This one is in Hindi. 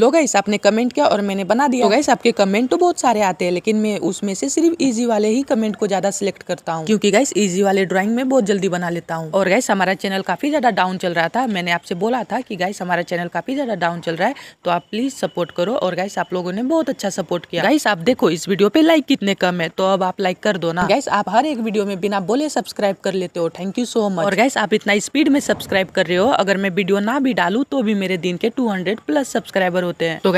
लोग गाइस आपने कमेंट किया और मैंने बना दिया होगा तो तो आपके कमेंट तो बहुत सारे आते हैं लेकिन मैं उसमें से सिर्फ इजी वाले ही कमेंट को ज्यादा सिलेक्ट करता हूँ क्योंकि गाइस इजी वाले ड्राइंग में बहुत जल्दी बना लेता हूँ और गाइस हमारा चैनल काफी ज्यादा डाउन चल रहा था मैंने आपसे बोला था की गाइस हमारा चैनल काफी ज्यादा डाउन चल रहा है तो आप प्लीज सपोर्ट करो और गाइस आप लोगों ने बहुत अच्छा सपोर्ट किया गाइस आप देखो इस वीडियो पे लाइक कितने कम है तो अब आप लाइक कर दो ना गाइस आप हर एक वीडियो में बिना बोले सब्सक्राइब कर लेते हो थैंक यू सो मच और गाइस आप इतना स्पीड में सब्सक्राइब कर रहे हो अगर मैं वीडियो ना भी डालू तो भी मेरे दिन के टू प्लस सब्सक्राइबर ろうて